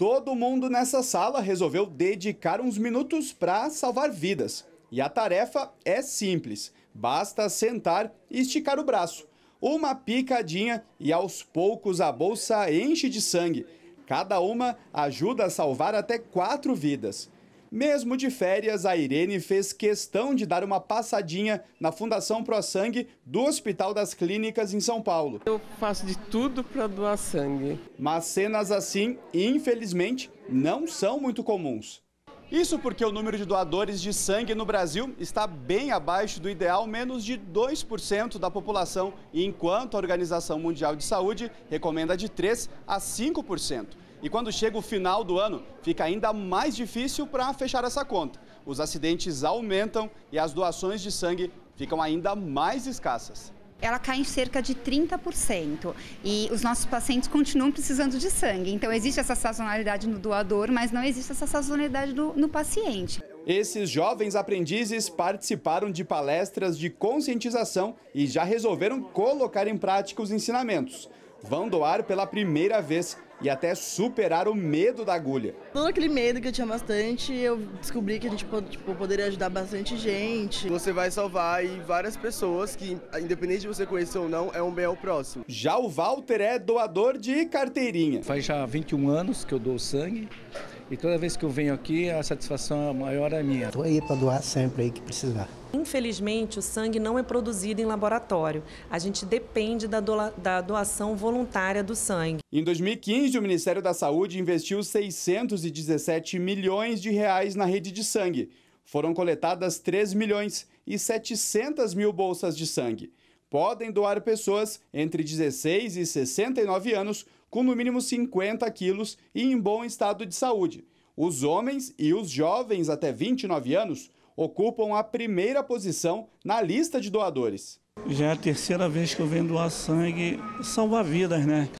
Todo mundo nessa sala resolveu dedicar uns minutos para salvar vidas. E a tarefa é simples: basta sentar e esticar o braço. Uma picadinha e aos poucos a bolsa enche de sangue. Cada uma ajuda a salvar até quatro vidas. Mesmo de férias, a Irene fez questão de dar uma passadinha na Fundação Pro Sangue do Hospital das Clínicas em São Paulo. Eu faço de tudo para doar sangue. Mas cenas assim, infelizmente, não são muito comuns. Isso porque o número de doadores de sangue no Brasil está bem abaixo do ideal, menos de 2% da população, enquanto a Organização Mundial de Saúde recomenda de 3 a 5%. E quando chega o final do ano, fica ainda mais difícil para fechar essa conta. Os acidentes aumentam e as doações de sangue ficam ainda mais escassas ela cai em cerca de 30%. E os nossos pacientes continuam precisando de sangue. Então, existe essa sazonalidade no doador, mas não existe essa sazonalidade no paciente. Esses jovens aprendizes participaram de palestras de conscientização e já resolveram colocar em prática os ensinamentos. Vão doar pela primeira vez e até superar o medo da agulha. Todo aquele medo que eu tinha bastante, eu descobri que a gente tipo, poderia ajudar bastante gente. Você vai salvar aí várias pessoas que, independente de você conhecer ou não, é um bem ao próximo. Já o Walter é doador de carteirinha. Faz já 21 anos que eu dou sangue e toda vez que eu venho aqui, a satisfação maior é minha. Estou aí para doar sempre aí que precisar. Infelizmente, o sangue não é produzido em laboratório. A gente depende da, da, doação voluntária do sangue. Em 2015, o Ministério da Saúde investiu 617 milhões de reais na rede de sangue. Foram coletadas 3 milhões e 700 mil bolsas de sangue. Podem doar pessoas entre 16 e 69 anos com no mínimo 50 quilos e em bom estado de saúde. Os homens e os jovens até 29 anos ocupam a primeira posição na lista de doadores. Já é a terceira vez que eu venho doar sangue, salva vidas, né?